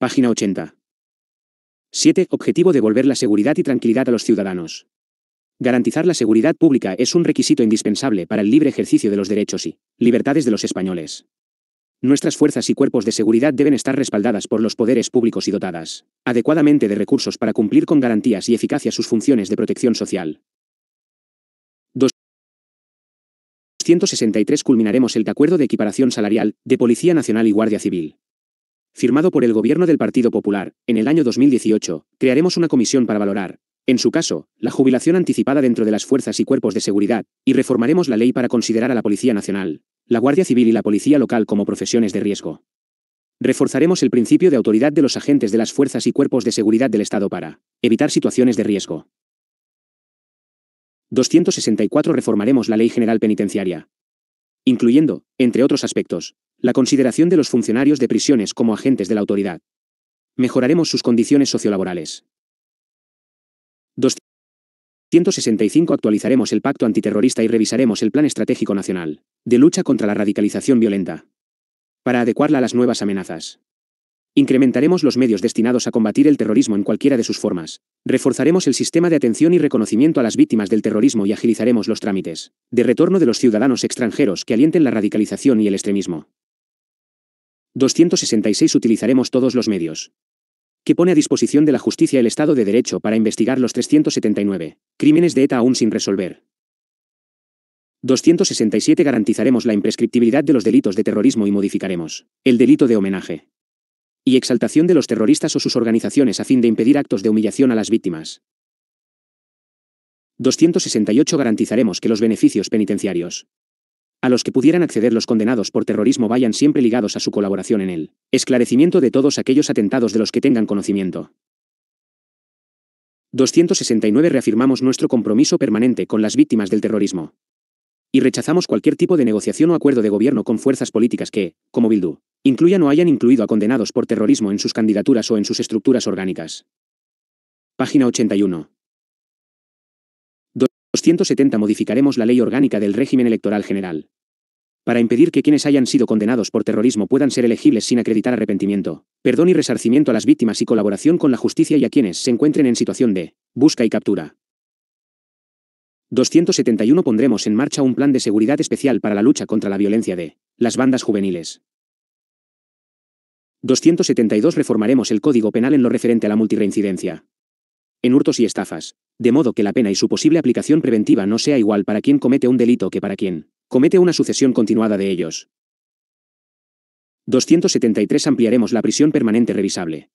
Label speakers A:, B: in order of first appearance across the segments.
A: Página 80. 7. Objetivo devolver la seguridad y tranquilidad a los ciudadanos. Garantizar la seguridad pública es un requisito indispensable para el libre ejercicio de los derechos y libertades de los españoles. Nuestras fuerzas y cuerpos de seguridad deben estar respaldadas por los poderes públicos y dotadas adecuadamente de recursos para cumplir con garantías y eficacia sus funciones de protección social. 263 culminaremos el acuerdo de equiparación salarial de Policía Nacional y Guardia Civil firmado por el gobierno del Partido Popular, en el año 2018, crearemos una comisión para valorar, en su caso, la jubilación anticipada dentro de las fuerzas y cuerpos de seguridad, y reformaremos la ley para considerar a la Policía Nacional, la Guardia Civil y la Policía Local como profesiones de riesgo. Reforzaremos el principio de autoridad de los agentes de las fuerzas y cuerpos de seguridad del Estado para evitar situaciones de riesgo. 264 Reformaremos la Ley General Penitenciaria. Incluyendo, entre otros aspectos, la consideración de los funcionarios de prisiones como agentes de la autoridad. Mejoraremos sus condiciones sociolaborales. 165. Actualizaremos el pacto antiterrorista y revisaremos el Plan Estratégico Nacional de lucha contra la radicalización violenta para adecuarla a las nuevas amenazas. Incrementaremos los medios destinados a combatir el terrorismo en cualquiera de sus formas. Reforzaremos el sistema de atención y reconocimiento a las víctimas del terrorismo y agilizaremos los trámites de retorno de los ciudadanos extranjeros que alienten la radicalización y el extremismo. 266 utilizaremos todos los medios que pone a disposición de la justicia el Estado de Derecho para investigar los 379 crímenes de ETA aún sin resolver. 267 garantizaremos la imprescriptibilidad de los delitos de terrorismo y modificaremos el delito de homenaje y exaltación de los terroristas o sus organizaciones a fin de impedir actos de humillación a las víctimas. 268 garantizaremos que los beneficios penitenciarios a los que pudieran acceder los condenados por terrorismo vayan siempre ligados a su colaboración en él. Esclarecimiento de todos aquellos atentados de los que tengan conocimiento. 269 Reafirmamos nuestro compromiso permanente con las víctimas del terrorismo. Y rechazamos cualquier tipo de negociación o acuerdo de gobierno con fuerzas políticas que, como Bildu, incluyan o hayan incluido a condenados por terrorismo en sus candidaturas o en sus estructuras orgánicas. Página 81. 270 Modificaremos la ley orgánica del régimen electoral general para impedir que quienes hayan sido condenados por terrorismo puedan ser elegibles sin acreditar arrepentimiento, perdón y resarcimiento a las víctimas y colaboración con la justicia y a quienes se encuentren en situación de busca y captura. 271 Pondremos en marcha un plan de seguridad especial para la lucha contra la violencia de las bandas juveniles. 272 Reformaremos el Código Penal en lo referente a la multireincidencia. En hurtos y estafas. De modo que la pena y su posible aplicación preventiva no sea igual para quien comete un delito que para quien comete una sucesión continuada de ellos. 273 Ampliaremos la prisión permanente revisable.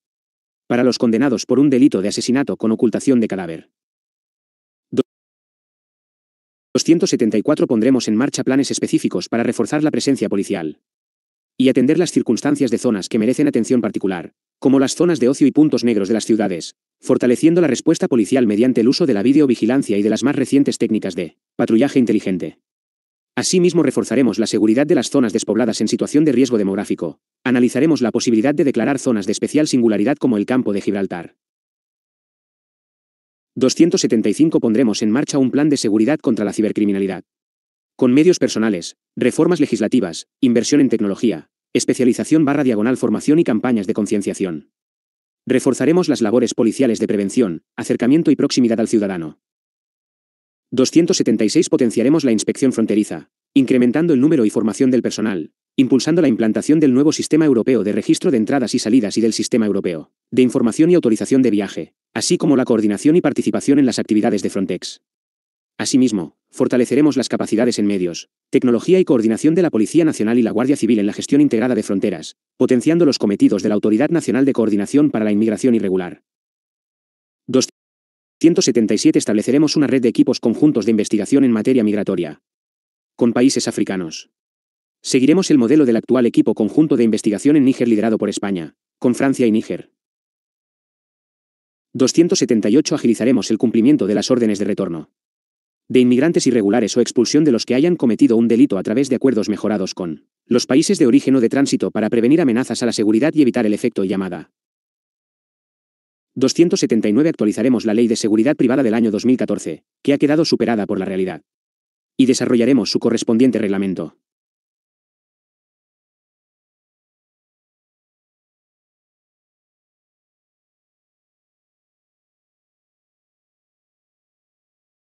A: Para los condenados por un delito de asesinato con ocultación de cadáver. 274 Pondremos en marcha planes específicos para reforzar la presencia policial. Y atender las circunstancias de zonas que merecen atención particular, como las zonas de ocio y puntos negros de las ciudades, fortaleciendo la respuesta policial mediante el uso de la videovigilancia y de las más recientes técnicas de patrullaje inteligente. Asimismo reforzaremos la seguridad de las zonas despobladas en situación de riesgo demográfico. Analizaremos la posibilidad de declarar zonas de especial singularidad como el campo de Gibraltar. 275 Pondremos en marcha un plan de seguridad contra la cibercriminalidad. Con medios personales, reformas legislativas, inversión en tecnología, especialización barra diagonal formación y campañas de concienciación. Reforzaremos las labores policiales de prevención, acercamiento y proximidad al ciudadano. 276 Potenciaremos la inspección fronteriza, incrementando el número y formación del personal, impulsando la implantación del nuevo Sistema Europeo de Registro de Entradas y Salidas y del Sistema Europeo de Información y Autorización de Viaje, así como la coordinación y participación en las actividades de Frontex. Asimismo, fortaleceremos las capacidades en medios, tecnología y coordinación de la Policía Nacional y la Guardia Civil en la gestión integrada de fronteras, potenciando los cometidos de la Autoridad Nacional de Coordinación para la Inmigración Irregular. 277. estableceremos una red de equipos conjuntos de investigación en materia migratoria. Con países africanos. Seguiremos el modelo del actual equipo conjunto de investigación en Níger liderado por España, con Francia y Níger. 278 Agilizaremos el cumplimiento de las órdenes de retorno. De inmigrantes irregulares o expulsión de los que hayan cometido un delito a través de acuerdos mejorados con los países de origen o de tránsito para prevenir amenazas a la seguridad y evitar el efecto llamada 279 actualizaremos la Ley de Seguridad Privada del año 2014, que ha quedado superada por la realidad. Y desarrollaremos su correspondiente reglamento.